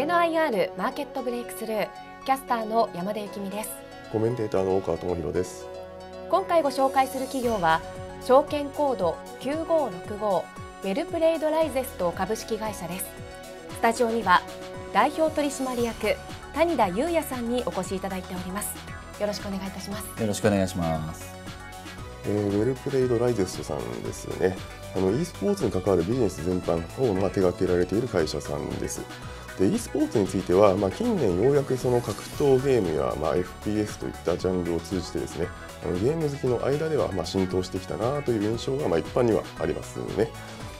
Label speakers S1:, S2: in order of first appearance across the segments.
S1: 目の IR マーケットブレイクスルーキャスターの山田幸美です
S2: コメンテーターの岡智博です
S1: 今回ご紹介する企業は証券コード九五六五ウェルプレイドライゼスト株式会社ですスタジオには代表取締役谷田裕也さんにお越しいただいておりますよろしくお願いいたします
S3: よろしくお願いします
S2: えー、ウェルプレイドライゼストさんですよねあの e スポーツに関わるビジネス全般を、まあ、手掛けられている会社さんですで e スポーツについては、まあ、近年ようやくその格闘ゲームや、まあ、FPS といったジャンルを通じてですねあのゲーム好きの間では、ま浸透してきたなという印象が、ま一般にはありますね。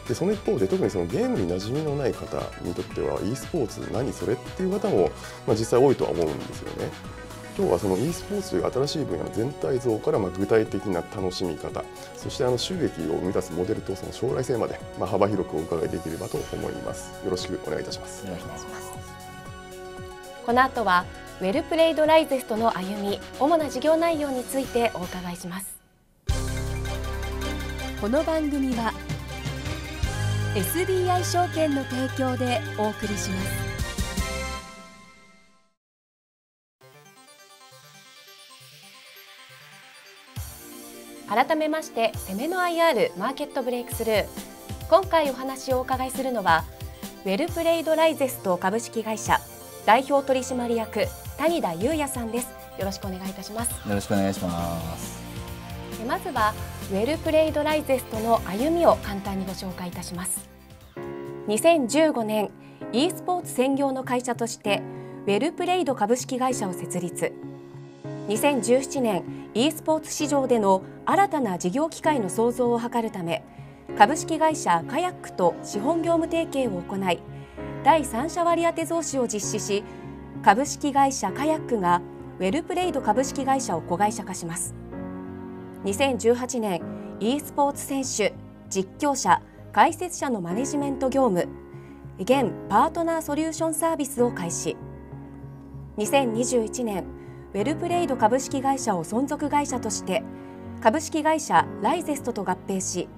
S2: でその一方で特にそのゲームに馴染みのない方にとっては e スポーツ何それっていう方も、まあ、実際多いとは思うんですよね。今日はその e スポーツという新しい分野の全体像からまあ具体的な楽しみ方そしてあの収益を生み出すモデルとその将来性までまあ幅広くお伺いできればと思いますよろしくお願いいたします
S3: お願いします
S1: この後はウェルプレイドライゼストの歩み主な事業内容についてお伺いしますこの番組は SBI 証券の提供でお送りします改めまして攻めの IR マーケットブレイクスルー今回お話をお伺いするのはウェルプレイドライゼスト株式会社代表取締役谷田裕也さんですよろしくお願いいたします
S3: よろしくお願いします
S1: まずはウェルプレイドライゼストの歩みを簡単にご紹介いたします2015年 e スポーツ専業の会社としてウェルプレイド株式会社を設立2017年 e スポーツ市場での新たな事業機会の創造を図るため株式会社カヤックと資本業務提携を行い第三者割当増資を実施し株式会社カヤックがウェルプレイド株式会社を子会社化します2018年 e スポーツ選手実況者解説者のマネジメント業務現パートナーソリューションサービスを開始2021年ウェルプレイド株式会社を存続会社として株式会社ライゼストと合併し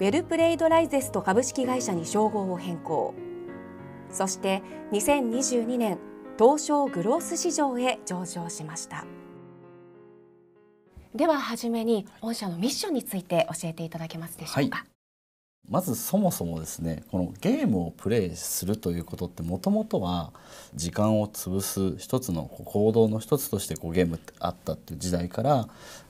S1: ウェルプレイドライゼスト株式会社に称号を変更そして2022年東証グロース市場へ上場しましたでは初めに御社のミッションについて教えていただけますでしょ
S3: うか、はいまずそもそもですねこのゲームをプレイするということってもともとは時間を潰す一つの行動の一つとしてこうゲームってあったっていう時代から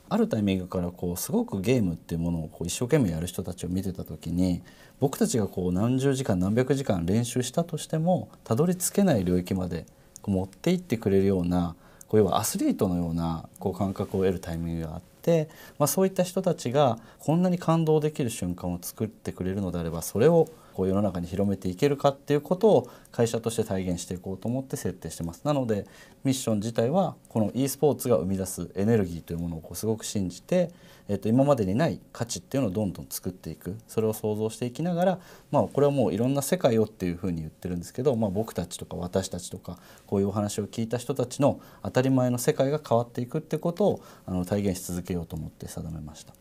S3: あるタイミングからこうすごくゲームっていうものをこう一生懸命やる人たちを見てた時に僕たちがこう何十時間何百時間練習したとしてもたどり着けない領域までこう持っていってくれるようなこう要はアスリートのようなこう感覚を得るタイミングがあって。て、まあ、そういった人たちがこんなに感動できる瞬間を作ってくれるのであればそれをこう世の中に広めていけるかっていうことを会社として体現していこうと思って設定してます。なのでミッション自体はこの e スポーツが生み出すエネルギーというものをこうすごく信じて、えっと、今までにない価値っていうのをどんどん作っていくそれを想像していきながら、まあ、これはもういろんな世界をっていうふうに言ってるんですけど、まあ、僕たちとか私たちとかこういうお話を聞いた人たちの当たり前の世界が変わっていくってことをあの体現し続けようと思って定めました。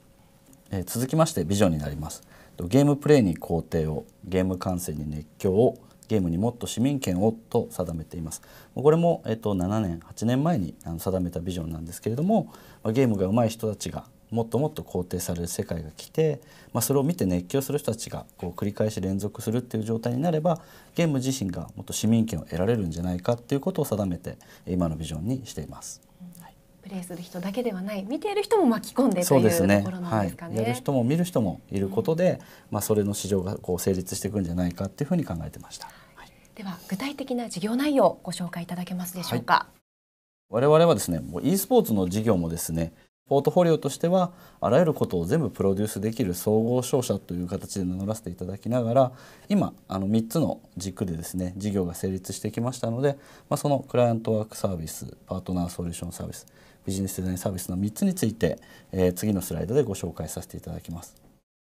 S3: え続きましてビジョンになります。ゲームプレイに肯定をゲーム観戦に熱狂をゲームにもっと市民権をと定めていますこれも、えっと、7年8年前に定めたビジョンなんですけれどもゲームが上手い人たちがもっともっと肯定される世界が来て、まあ、それを見て熱狂する人たちがこう繰り返し連続するっていう状態になればゲーム自身がもっと市民権を得られるんじゃないかっていうことを定めて今のビジョンにしています。
S1: プレイする人だけではない見ている人も巻き込んでというですね。はい、やる人
S3: も見る人もいることで、うん、まあ、それの市場がこう成立していくんじゃないかっていうふうに考えてました。は
S1: い、では具体的な事業内容ご紹介いただけますでしょうか。
S3: はい、我々はですね、もう e スポーツの事業もですね、ポートフォリオとしてはあらゆることを全部プロデュースできる総合商社という形で名乗らせていただきながら今あの3つの軸でですね事業が成立してきましたので、まあ、そのクライアントワークサービスパートナーソリューションサービスビジネスデザインサービスの3つについて、えー、次のスライドでご紹介させていただきます。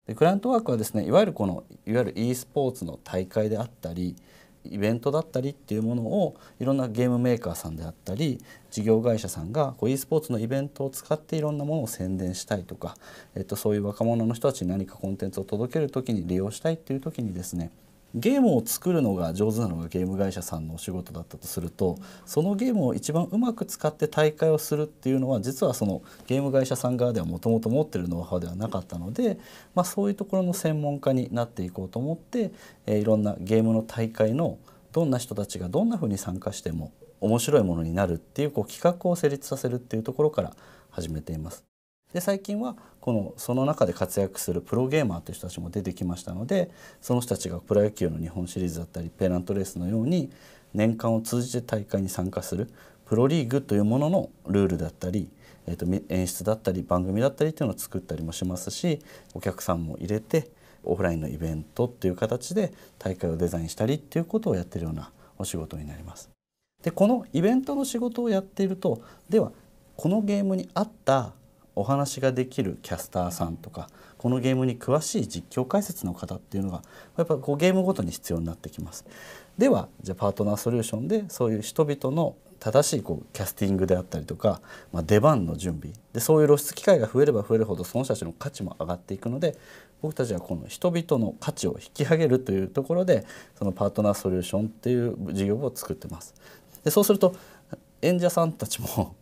S3: でクライアントワークはですねいわゆるこのいわゆる e スポーツの大会であったりイベントだったりっていうものをいろんなゲームメーカーさんであったり事業会社さんがこう e スポーツのイベントを使っていろんなものを宣伝したいとか、えっと、そういう若者の人たちに何かコンテンツを届ける時に利用したいっていう時にですねゲームを作るのが上手なのがゲーム会社さんのお仕事だったとするとそのゲームを一番うまく使って大会をするっていうのは実はそのゲーム会社さん側ではもともと持ってるノウハウではなかったので、まあ、そういうところの専門家になっていこうと思って、えー、いろんなゲームの大会のどんな人たちがどんなふうに参加しても面白いものになるっていうこう企画を成立させるっていうところから始めています。で最近はこのその中で活躍するプロゲーマーという人たちも出てきましたのでその人たちがプロ野球の日本シリーズだったりペナントレースのように年間を通じて大会に参加するプロリーグというもののルールだったり、えー、と演出だったり番組だったりというのを作ったりもしますしお客さんも入れてオフラインのイベントっていう形で大会をデザインしたりっていうことをやってるようなお仕事になります。でこのイベントの仕事をやっているとではこのゲームに合ったお話ができるキャスターさんとかこのゲームに詳しい実況解説の方っていうのがやっぱこうゲームごとに必要になってきます。ではじゃあパートナーソリューションでそういう人々の正しいこうキャスティングであったりとか、まあ、出番の準備でそういう露出機会が増えれば増えるほどその人たちの価値も上がっていくので僕たちはこの人々の価値を引き上げるというところでそのパートナーソリューションっていう事業を作ってます。でそうすると演者さんたちも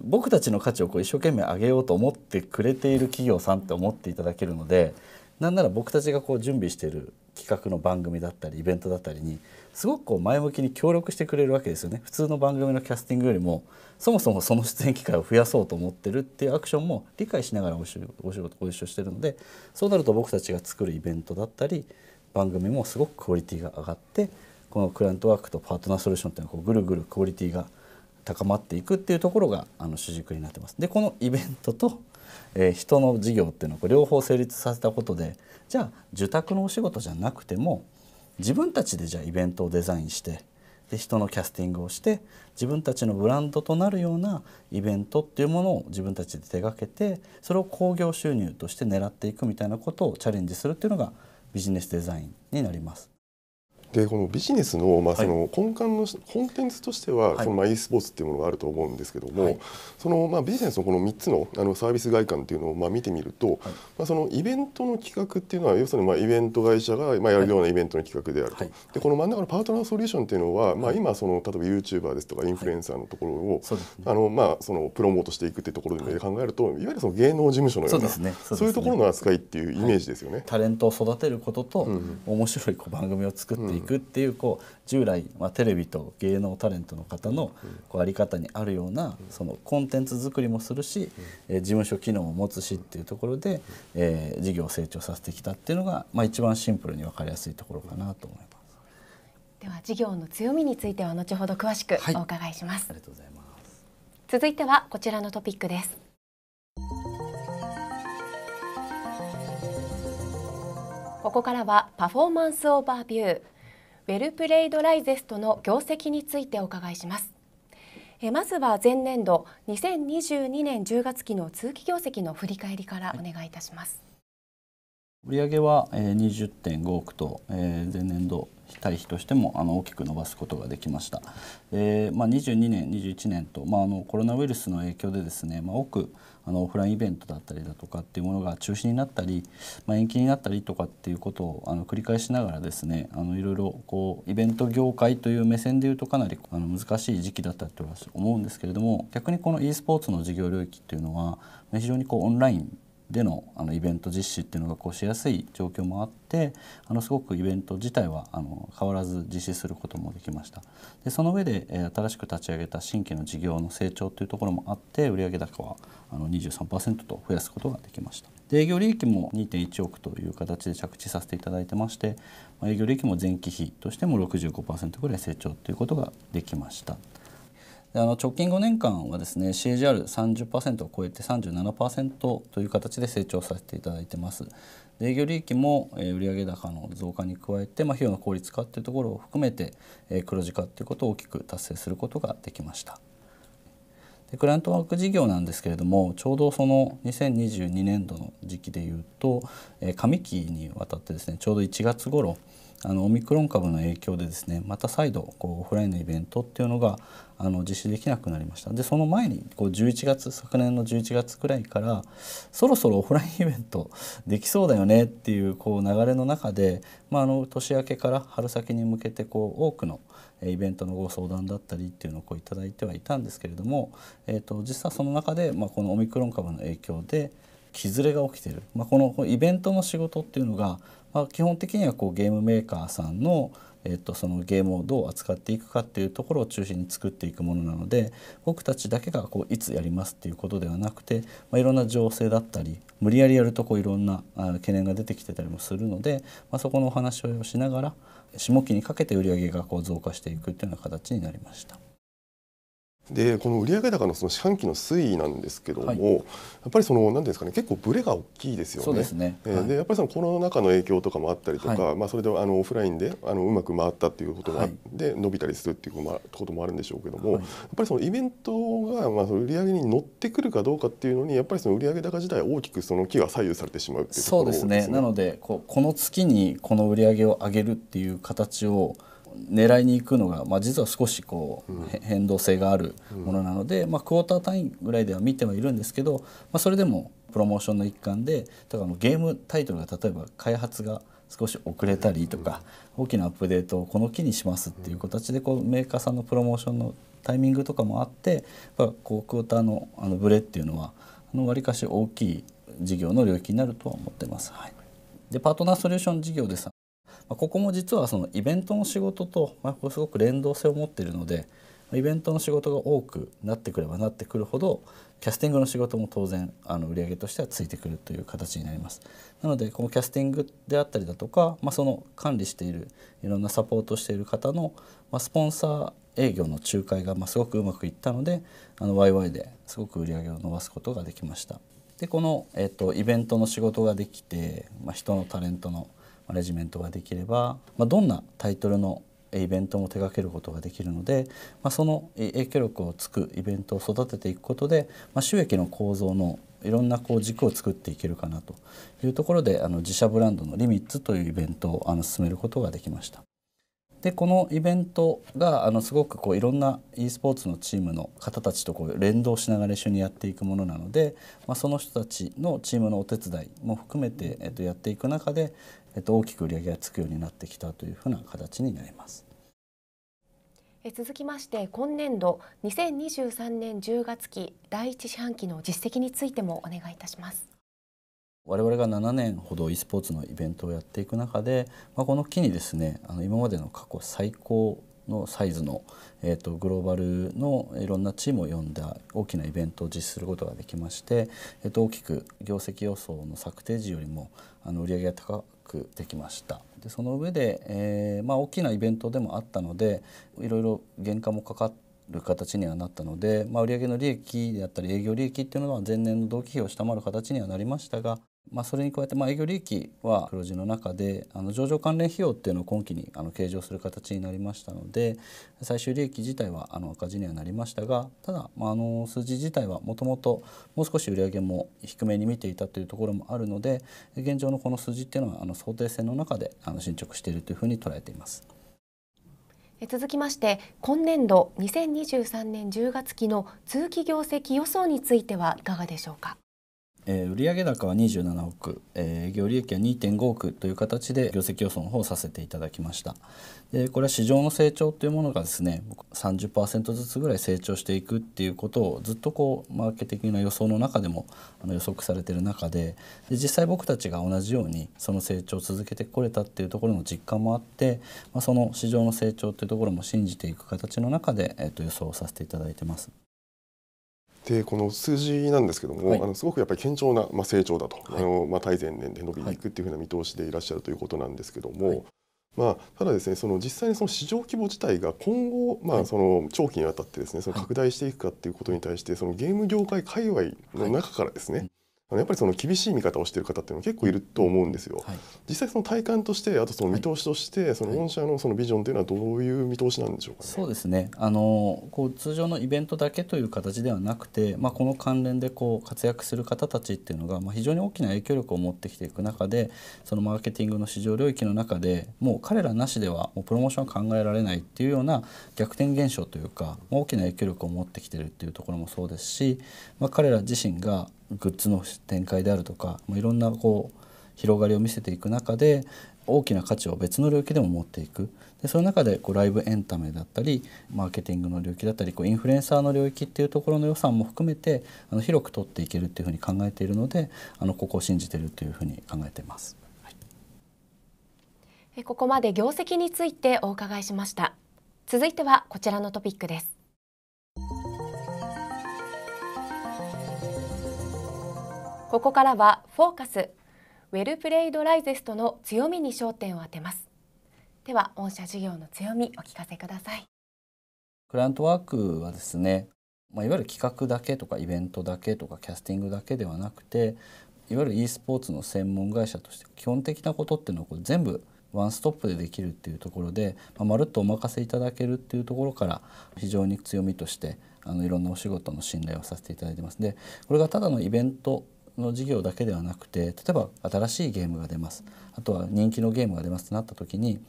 S3: 僕たちの価値をこう一生懸命上げようと思ってくれている企業さんって思っていただけるのでなんなら僕たちがこう準備している企画の番組だったりイベントだったりにすごくこう前向きに協力してくれるわけですよね普通の番組のキャスティングよりもそもそもその出演機会を増やそうと思ってるっていうアクションも理解しながらお仕事ご一緒してるのでそうなると僕たちが作るイベントだったり番組もすごくクオリティが上がってこのクライアントワークとパートナーソリューションっていうのはこうぐるぐるクオリティが上がって高まっていくっていうところがあの主軸になってます。でこのイベントと、えー、人の事業っていうのを両方成立させたことでじゃあ受託のお仕事じゃなくても自分たちでじゃあイベントをデザインしてで人のキャスティングをして自分たちのブランドとなるようなイベントっていうものを自分たちで手がけてそれを興行収入として狙っていくみたいなことをチャレンジするっていうのがビジネスデザインになります。
S2: でこのビジネスの,、まあその根幹のコンテンツとしては、そのまあ e スポーツというものがあると思うんですけども、そのまあビジネスのこの3つのあのサービス外観っていうのをまあ見てみると、まあ、そのイベントの企画っていうのは要するにまあイベント会社がまあやるようなイベントの企画であると、でこの真ん中のパートナーソリューションっていうのは、まあ、今その例えばユーチューバーですとかインフルエンサーのところを、あのまあそのプロモートしていくっていうところで考えるといわゆるその芸能事務所のようなそういうところの扱いっていうイメージですよ
S3: ね。タレントを育てることと、面白い番組を作ってくっていうこう従来、まあ、テレビと芸能タレントの方のこうあり方にあるようなそのコンテンツ作りもするし、えー、事務所機能を持つしっていうところで、えー、事業を成長させてきたっていうのが、まあ、一番シンプルに分かりやすいところかなと思います。
S1: では事業の強みについては後ほど詳しくお伺いします、はい、ありがとうございます続いてはこちらのトピックですここからはパフォーマンスオーバービューウェルプレイドライゼストの業績についてお伺いしますえまずは前年度2022年10月期の通期業績の振り返りからお願いいたします、
S3: はい、売上は20.5億とえ前年度対比としてもあの大きく伸ばすことができました、えー、まあ、22年21年と、まあ、あのコロナウイルスの影響でですね、まあ、多くあのオフラインイベントだったりだとかっていうものが中止になったり、まあ、延期になったりとかっていうことをあの繰り返しながらですねあのいろいろこうイベント業界という目線でいうとかなりあの難しい時期だったとは思うんですけれども逆にこの e スポーツの事業領域っていうのは非常にこうオンラインでのあのイベント実施っていうのがこうしやすい状況もあってあのすごくイベント自体はあの変わらず実施することもできましたでその上で、えー、新しく立ち上げた新規の事業の成長というところもあって売上高はあの23%と増やすことができましたで営業利益も2.1億という形で着地させていただいてまして、まあ、営業利益も前期比としても65%ぐらい成長ということができました。あの直近5年間はですね CAGR30% を超えて37%という形で成長させていただいてます。営業利益も、売上高の増加に加えて、まあ、費用の効率化っていうところを含めて、え黒字化っていうことを大きく達成することができました。でクライアントワーク事業なんですけれどもちょうどその2022年度の時期でいうと、え上期にわたってですねちょうど1月頃あのオミクロン株の影響でですねまた再度こうオフラインのイベントっていうのがあの実施できなくなりましたでその前にこう11月昨年の11月くらいからそろそろオフラインイベントできそうだよねっていうこう流れの中で、まあ、あの年明けから春先に向けてこう多くのイベントのご相談だったりっていうのをこういただいてはいたんですけれども、えーと、実はその中で、まあ、このオミクロン株の影響で木ずれが起きている、まあ、このイベントの仕事っていうのが、まあ、基本的にはこうゲームメーカーさんのえっと、そのゲームをどう扱っていくかっていうところを中心に作っていくものなので僕たちだけがこういつやりますっていうことではなくて、まあ、いろんな情勢だったり無理やりやるとこういろんな懸念が出てきてたりもするので、まあ、そこのお話をしながら、下期にかけて売上がこう増加していくというような形になりました。
S2: でこの売上高のその四半期の推移なんですけども、はい、やっぱりその何ですかね結構ブレが大きいですよね。で、すねはい、やっぱりそのコロナ禍の影響とかもあったりとか、はい、まあそれであのオフラインであのうまく回ったっていうことがで伸びたりするっていうこともあるんでしょうけども、やっぱりそのイベントがまあその売上に乗ってくるかどうかっていうのにやっぱりその売上高自体大きくその期が左右されてしまうっていうところですね。そうですね。なので
S3: こうこの月にこの売上を上げるっていう形を狙いに行くのが、まあ、実は少しこう、変動性があるものなので、まあ、クォーター単位ぐらいでは見てはいるんですけど、まあ、それでもプロモーションの一環でだからゲームタイトルが例えば開発が少し遅れたりとか、大きなアップデートをこの機にしますっていう形でこうメーカーさんのプロモーションのタイミングとかもあってやっぱこうクォーターのあのブレっていうのはわりかし大きい事業の領域になるとは思ってます。はいでパートナーソリューション事業ですここも実はそのイベントの仕事と、まあ、これすごく連動性を持っているのでイベントの仕事が多くなってくればなってくるほどキャスティングの仕事も当然あの売上としてはついてくるという形になりますなのでこのキャスティングであったりだとか、まあ、その管理しているいろんなサポートしている方の、まあ、スポンサー営業の仲介がますごくうまくいったのであの YY ですごく売り上げを伸ばすことができました。でこの、えっと、イベントの仕事ができて、まあ、人のタレントのマネジメントができれば、まあ、どんなタイトルのイベントも手掛けることができるので、まあ、その影響力をつくイベントを育てていくことで、まあ、収益の構造のいろんなこう軸を作っていけるかなというところであの自社ブランドのリミッツというイベントをあの進めることができました。でこのイベントがあのすごくこういろんな e スポーツのチームの方たちとこう連動しながら一緒にやっていくものなので、まあ、その人たちのチームのお手伝いも含めて、えっと、やっていく中で、えっと、大きく売り上げがつくようになってきたというふうな形になります。
S1: 続きまして今年度2023年10月期第一四半期の実績についてもお願いいたします。
S3: 我々が7年ほど e スポーツのイベントをやっていく中で、まあ、この機にですねあの今までの過去最高のサイズの、えーと、グローバルのいろんなチームを呼んだ大きなイベントを実施することができまして、えーと、と大きく業績予想の策定時よりもあの売上が高できましたでその上で、えー、まあ、大きなイベントでもあったのでいろいろ原価もかかっる形にはなったので、まあ、売上の利益であったり営業利益っていうのは前年の同期比を下回る形にはなりましたが、まあ、それに加えてまあ営業利益は黒字の中であの上場関連費用っていうのを今期にあの計上する形になりましたので最終利益自体はあの赤字にはなりましたがただ、まあ、あの数字自体はもともともう少し売上も低めに見ていたというところもあるので現状のこの数字っていうのはあの想定線の中であの進捗しているというふうに捉えています。
S1: 続きまして今年度2023年10月期の通期業績予想についてはいかがでしょうか
S3: えー、売上高は27億、えー、営業利益は2.5億という形で業績予想の方をさせていただきましたでこれは市場の成長というものがですね30%ずつぐらい成長していくっていうことをずっとこうマーケティングの予想の中でもあの予測されてる中でで実際僕たちが同じようにその成長を続けてこれたっていうところの実感もあって、まあ、その市場の成長というところも信じていく形の中で、えー、と予想させていただいてます。
S2: でこの数字なんですけども、はい、あのすごくやっぱり堅調な、まあ、成長だと、はい、あのまあ、対前年で伸びていくっていうふうな見通しでいらっしゃるということなんですけども、はいまあ、ただですねその実際にその市場規模自体が今後、まあ、その長期にわたってですねその拡大していくかっていうことに対してそのゲーム業界界隈の中からですね、やっぱりその厳しい見方をしている方っていうのは結構いると思うんですよ。はい、実際その体感としてあとその見通しとして、はい、その御社のそのビジョンというのはどういう見通しなんでしょう
S3: か、ね、そうですねあのこう通常のイベントだけという形ではなくて、まあ、この関連でこう活躍する方たちっていうのが、まあ、非常に大きな影響力を持ってきていく中でそのマーケティングの市場領域の中でもう彼らなしではもうプロモーションは考えられないっていうような逆転現象というか大きな影響力を持ってきてるっていうところもそうですし、まあ、彼ら自身がグッズの展開であるとかもういろんなこう広がりを見せていく中で大きな価値を別の領域でも持っていくでその中でこうライブエンタメだったりマーケティングの領域だったりこうインフルエンサーの領域っていうところの予算も含めてあの広く取っていけるっていうふうに考えているのであのここを信じているというふうに考えています、は
S1: い、ここまで業績についてお伺いしました続いてはこちらのトピックですここからはフォーカスウェルプレイドライゼストの強みに焦点を当てますでは御社事業の強みお聞かせください
S3: クライアントワークはですねまあ、いわゆる企画だけとかイベントだけとかキャスティングだけではなくていわゆる e スポーツの専門会社として基本的なことっていうのをこう全部ワンストップでできるっていうところで、まあ、まるっとお任せいただけるっていうところから非常に強みとしてあのいろんなお仕事の信頼をさせていただいてますでこれがただのイベントの事業だけではなくて例えば新しいゲームが出ますあとは人気のゲームが出ますとなった時に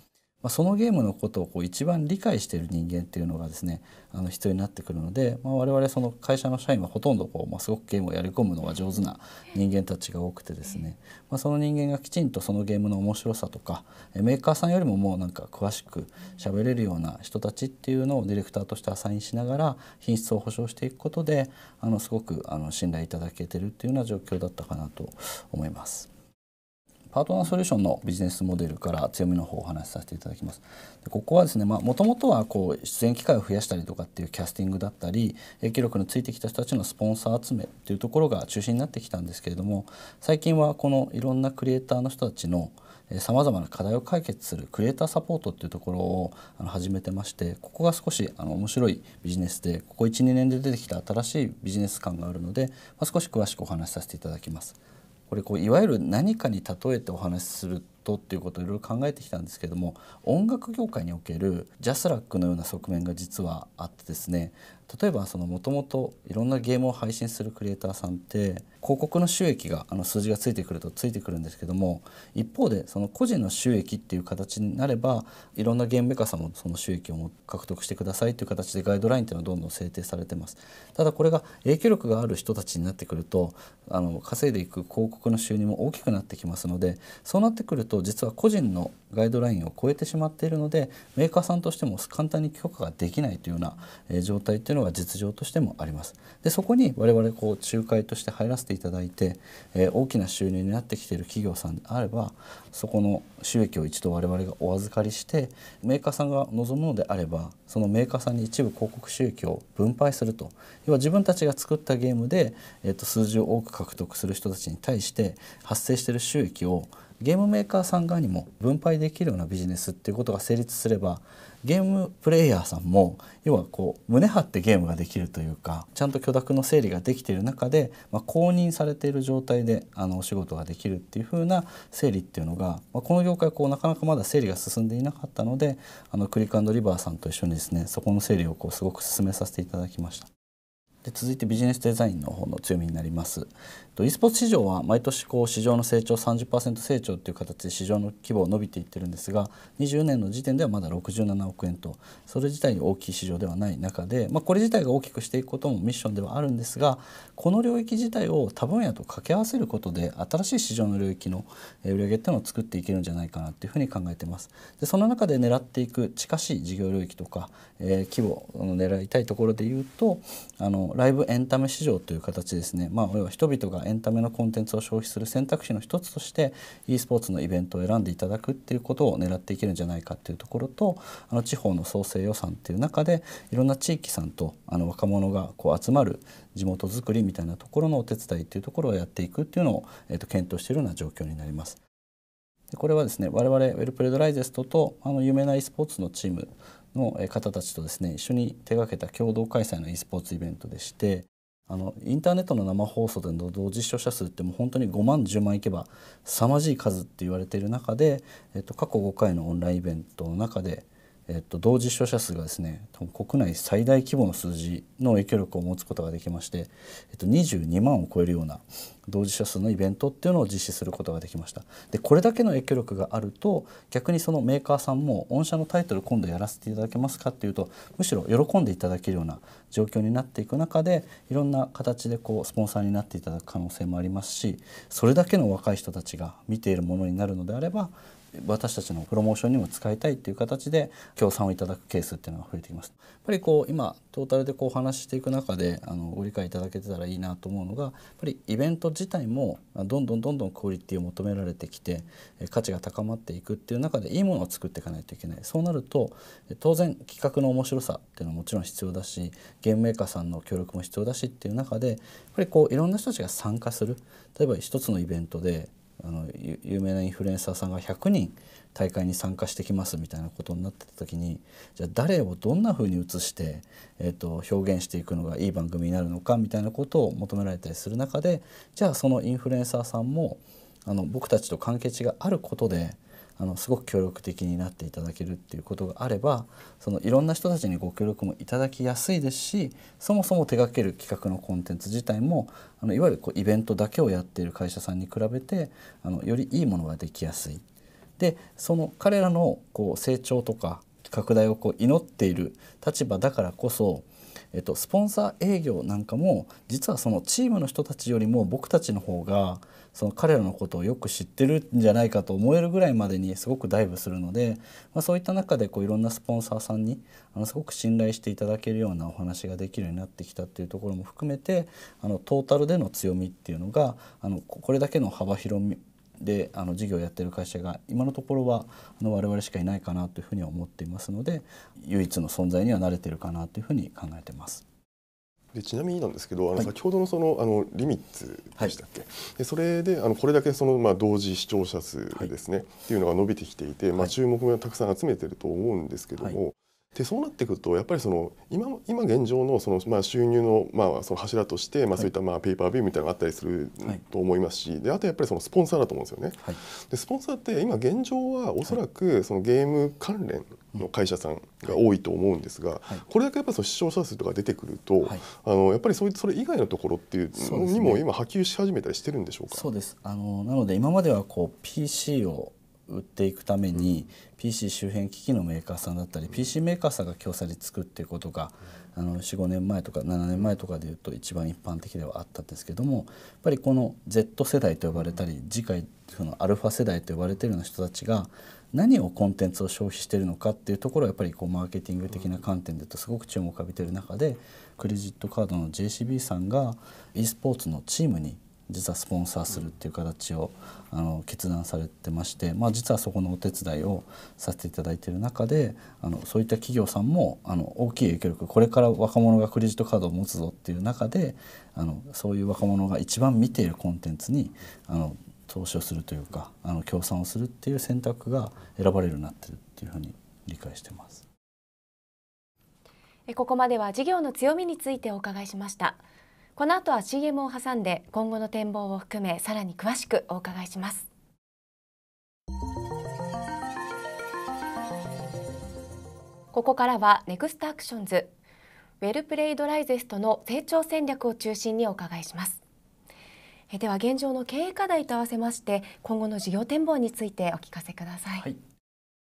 S3: まあ、そのゲームのことをこう一番理解している人間っていうのがですねあの必要になってくるので、まあ、我々その会社の社員はほとんどこう、まあ、すごくゲームをやり込むのが上手な人間たちが多くてですね、まあ、その人間がきちんとそのゲームの面白さとかメーカーさんよりももうなんか詳しく喋れるような人たちっていうのをディレクターとしてアサインしながら品質を保証していくことであのすごくあの信頼いただけてるっていうような状況だったかなと思います。パートナーソリューションのビジネスモデルから強みの方をお話しさせていただきます。でここはですねもともとはこう出演機会を増やしたりとかっていうキャスティングだったり影響力のついてきた人たちのスポンサー集めっていうところが中心になってきたんですけれども最近はこのいろんなクリエイターの人たちのさまざまな課題を解決するクリエイターサポートっていうところを始めてましてここが少しあの面白いビジネスでここ12年で出てきた新しいビジネス感があるので、まあ、少し詳しくお話しさせていただきます。これこういわゆる何かに例えてお話しするとっていうことをいろいろ考えてきたんですけども音楽業界におけるジャスラックのような側面が実はあってですね例えばもともといろんなゲームを配信するクリエイターさんって広告の収益があの数字がついてくるとついてくるんですけども一方でその個人の収益っていう形になればいろんなゲームメーカーさんもその収益を獲得してくださいという形でガイドラインっていうのはどんどん制定されてますただこれが影響力がある人たちになってくるとあの稼いでいく広告の収入も大きくなってきますのでそうなってくると実は個人のガイドラインを超えてしまっているのでメーカーさんとしても簡単に許可ができないというような状態っていうのがの実情としてもあります。でそこに我々こう仲介として入らせていただいて、えー、大きな収入になってきている企業さんであればそこの収益を一度我々がお預かりしてメーカーさんが望むのであればそのメーカーさんに一部広告収益を分配すると要は自分たちが作ったゲームで、えー、と数字を多く獲得する人たちに対して発生している収益をゲームメーカーさん側にも分配できるようなビジネスっていうことが成立すればゲームプレイヤーさんも要はこう胸張ってゲームができるというかちゃんと許諾の整理ができている中で、まあ、公認されている状態であのお仕事ができるっていう風な整理っていうのが、まあ、この業界こうなかなかまだ整理が進んでいなかったのであのクリックリバーさんと一緒にですねそこの整理をこうすごく進めさせていただきました。で続いてビジネスデザインの方の強みになります。e スポーツ市場は毎年こう市場の成長30%成長という形で市場の規模を伸びていってるんですが20年の時点ではまだ67億円とそれ自体に大きい市場ではない中で、まあ、これ自体が大きくしていくこともミッションではあるんですがこの領域自体を多分野と掛け合わせることで新しい市場の領域の売上っていうのを作っていけるんじゃないかなというふうに考えてます。でその中で狙っていく近しい事業領域とか、えー、規模を狙いたいところで言うとあのライブエンタメ市場という形ですね、まあ、要は人々がエンタメのコンテンツを消費する選択肢の一つとして e スポーツのイベントを選んでいただくっていうことを狙っていけるんじゃないかっていうところとあの地方の創生予算っていう中でいろんな地域さんとあの若者がこう集まる地元づくりみたいなところのお手伝いっていうところをやっていくっていうのを、えー、と検討しているような状況になります。これはですね我々ウェルプレドライゼストとあの有名な e スポーツのチームの方たちとですね一緒に手がけた共同開催の e スポーツイベントでしてあのインターネットの生放送での同時視聴者数ってもう本当に5万10万いけば凄まじい数って言われている中で、えっと、過去5回のオンラインイベントの中でえっと、同時死聴者数がですね国内最大規模の数字の影響力を持つことができまして、えっと、22万を超えるような同時死者数のイベントっていうのを実施することができましたでこれだけの影響力があると逆にそのメーカーさんも御社のタイトル今度やらせていただけますかっていうとむしろ喜んでいただけるような状況になっていく中でいろんな形でこうスポンサーになっていただく可能性もありますしそれだけの若い人たちが見ているものになるのであれば私たちのプロモーションにも使いたいっていう形で協賛をいただくケースっていうのが増えてきます。やっぱりこう今トータルでこう話していく中であのご理解いただけてたらいいなと思うのがやっぱりイベント自体もどんどんどんどんクオリティを求められてきて価値が高まっていくっていう中でいいものを作っていかないといけないそうなると当然企画の面白さっていうのはもちろん必要だしゲームメーカーさんの協力も必要だしっていう中でやっぱりこういろんな人たちが参加する例えば一つのイベントであの有名なインフルエンサーさんが100人大会に参加してきますみたいなことになってた時にじゃあ誰をどんなふうに移して、えーと表現していくのがいい番組になるのかみたいなことを求められたりする中でじゃあそのインフルエンサーさんもあの僕たちと関係値があることであのすごく協力的になっていただけるっていうことがあればそのいろんな人たちにご協力もいただきやすいですしそもそも手掛ける企画のコンテンツ自体もあのいわゆるこうイベントだけをやっている会社さんに比べてあのよりいいものができやすい。でその彼らのこう成長とか拡大をこう祈っている立場だからこそえっと、スポンサー営業なんかも実はそのチームの人たちよりも僕たちの方がその彼らのことをよく知ってるんじゃないかと思えるぐらいまでにすごくダイブするので、まあ、そういった中でこういろんなスポンサーさんにあのすごく信頼していただけるようなお話ができるようになってきたっていうところも含めてあのトータルでの強みっていうのがあのこれだけの幅広みであの事業をやってる会社が今のところはあの我々しかいないかなというふうには思っていますので唯一の存在には慣れてるかなというふうに考えてます。
S2: でちなみになんですけどあの先ほどのその,、あのリミッツでしたっけ、はい、でそれであのこれだけその、まあ、同時視聴者数ですね、はい、っていうのが伸びてきていて、まあ、注目がたくさん集めてると思うんですけども、はい、でそうなってくるとやっぱりその今今現状のその、まあ、収入の,、まあその柱として、まあ、そういった、まあ、ペーパービューみたいなのがあったりすると思いますし、はい、であとやっぱりそのスポンサーだと思うんですよね。はい、でスポンサーって今現状はおそらくそのゲーム関連の会社さんが多いと思うんですが、はい、これだけやっぱその視聴者数とか出てくると、あのやっぱりそういそれ以外のところっていうのにも今
S3: 波及し始めたりしてるんでしょうかそうです、ね、あのなので今まではこう PC を売っていくために PC 周辺機器のメーカーさんだったり PC メーカーさんが共催で作っていくことが45年前とか7年前とかでいうと一番一般的ではあったんですけどもやっぱりこの Z 世代と呼ばれたり次回そのアルファ世代と呼ばれてるような人たちが何をコンテンツを消費してるのかっていうところはやっぱりこうマーケティング的な観点で言うとすごく注目を浴びてる中でクレジットカードの JCB さんが e スポーツのチームに実はスポンサーするっていう形をあの決断されてまして、まあ、実はそこのお手伝いをさせていただいている中であのそういった企業さんもあの大きい影響力これから若者がクレジットカードを持つぞっていう中であのそういう若者が一番見ているコンテンツにあの投資をするというかあの協賛をするっていう選択が選ばれるようになってるっていうふうに理解してます。
S1: ここまでは事業の強みについてお伺いしました。この後は CM を挟んで今後の展望を含めさらに詳しくお伺いしますここからはネクストアクションズウェルプレイドライゼストの成長戦略を中心にお伺いしますえでは現状の経営課題と合わせまして今後の事業展望についてお聞かせください、はい、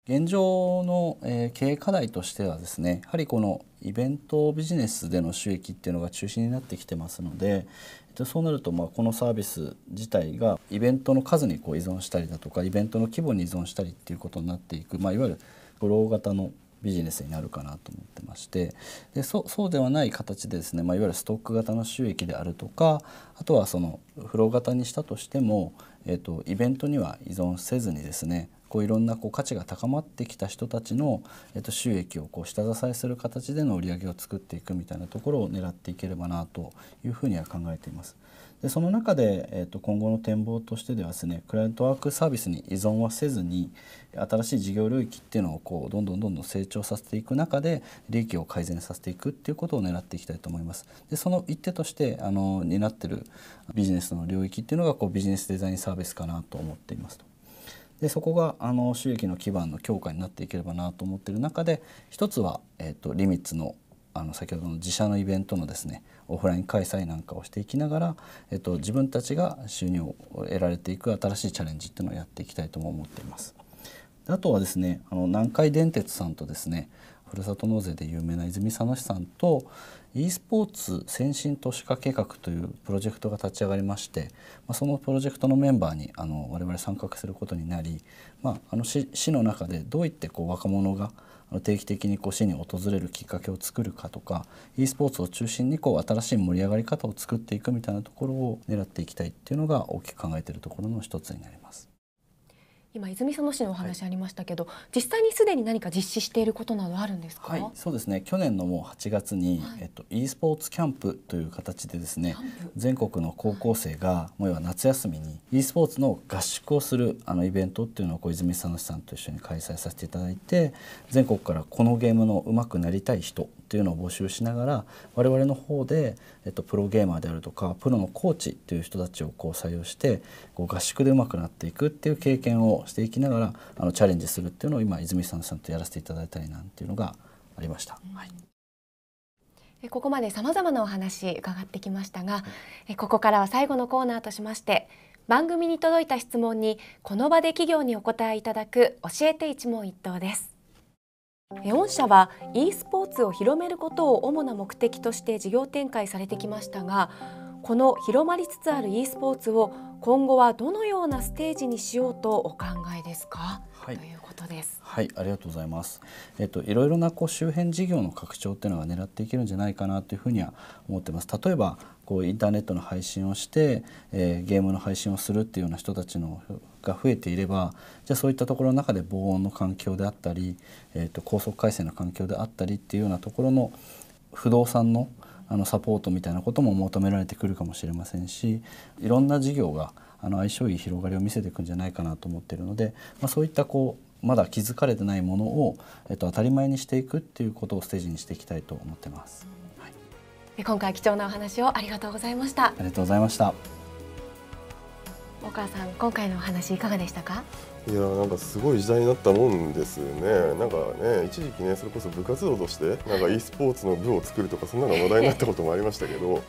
S3: 現状の、えー、経営課題としてはですねやはりこのイベントビジネスでの収益っていうのが中心になってきてますので、えっと、そうなるとまあこのサービス自体がイベントの数にこう依存したりだとかイベントの規模に依存したりっていうことになっていく、まあ、いわゆるフロー型のビジネスになるかなと思ってましてでそうではない形でですね、まあ、いわゆるストック型の収益であるとかあとはそのフロー型にしたとしても、えっとイベントには依存せずにですねこういろんなこう価値が高まってきた人たちの、えっと、収益をこう下支えする形での売り上げを作っていくみたいなところを狙っていければなというふうには考えています。でその中で、えっと今後の展望としてではですねクライアントワークサービスに依存はせずに新しい事業領域っていうのをこうどんどんどんどん成長させていく中で利益を改善させていくっていうことを狙っていきたいと思います。でその一手としてあの担ってるビジネスの領域っていうのがこうビジネスデザインサービスかなと思っていますと。でそこがあの収益の基盤の強化になっていければなと思っている中で一つは、えーと、リミッツのあの先ほどの自社のイベントのですねオフライン開催なんかをしていきながら、えっと、自分たちが収入を得られていく新しいチャレンジっていうのをやっていきたいとも思っています。あとはですねあの南海電鉄さんとですねふるさと納税で有名な泉佐野市さんと e スポーツ先進都市化計画というプロジェクトが立ち上がりまして、まそのプロジェクトのメンバーにあの我々参画することになり、まあ、あの市市の中でどういってこう若者が定期的にこう市に訪れるきっかけを作るかとか e スポーツを中心にこう新しい盛り上がり方を作っていくみたいなところを狙っていきたいっていうのが大きく考えているところの一つになります。
S1: 今泉佐野市のお話ありましたけど、はい、実際にすでに何か実施していることなどあるんです
S3: か、はい、そうですね去年のもう8月に、はい、えっと、e スポーツキャンプという形でですね全国の高校生が、もう要は夏休みに e スポーツの合宿をするあのイベントっていうのを小泉佐野市さんと一緒に開催させていただいて全国からこのゲームの上手くなりたい人っていうのを募集しながら我々の方で、えっと、プロゲーマーであるとかプロのコーチっていう人たちをこう採用してこう合宿でうまくなっていくっていう経験をしていきながらあのチャレンジするっていうのを今泉さんさんとやらせていただいたりなんていうのがありました。はい
S1: ここまで様々なお話伺ってきましたが、ここからは最後のコーナーとしまして、番組に届いた質問にこの場で企業にお答えいただく教えて一問一答です。御社は e スポーツを広めることを主な目的として事業展開されてきましたがこの広まりつつある e スポーツを今後はどのようなステージにしようとお考えですか、
S3: はい、ということです。はい、ありがとうございます。えっといろいろなこう周辺事業の拡張っていうのが狙っていけるんじゃないかなというふうには思ってます。例えばこうインターネットの配信をして、えー、ゲームの配信をするっていうような人たちのが増えていればじゃあそういったところの中で防音の環境であったり、えー、と高速回線の環境であったりっていうようなところの不動産のあのサポートみたいなことも求められてくるかもしれませんしいろんな事業があの相性いい広がりを見せていくんじゃないかなと思ってるので、まあ、そういったこうまだ気づかれてないものを、えっと、当たり前にしていくっていうことをステージにしていきたいと思ってます。は
S1: い、今回貴重なお話をありがとうございました。あ
S3: りがとうございました。
S1: 母さん今回のお話いかがでしたか
S3: いやなんかす
S2: ごい時代になったもんですね、なんかね、一時期ね、それこそ部活動として、なんか e スポーツの部を作るとか、そんなの話題になったこともありましたけど、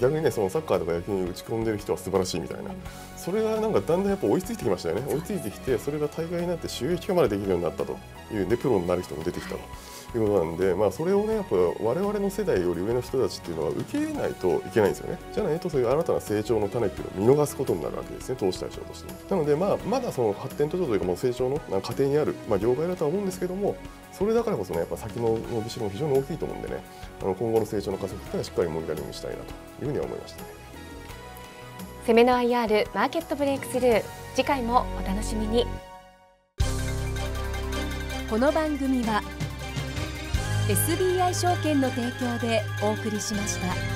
S2: 逆にね、そのサッカーとか野球に打ち込んでる人は素晴らしいみたいな、それがなんかだんだんやっぱ追いついてきましたよね、追いついてきて、それが大会になって収益化までできるようになったというで、プロになる人も出てきたと。いうことなんで、まあ、それをねやっぱ我々の世代より上の人たちっていうのは受け入れないといけないんですよねじゃないとそういう新たな成長の種っていうのを見逃すことになるわけですね投資対象としてなので、まあ、まだその発展途上というかもう成長の過程にある、まあ、業界だとは思うんですけどもそれだからこそねやっぱ先の伸びしろも非常に大きいと思うんでねあの今後の成長の加速っていうのはしっかりモニタリングしたいなというふうには思いました、ね、
S1: 攻めの IR マーケットブレイクスルー次回もお楽しみにこの番組は SBI 証
S3: 券の提供でお送りしました。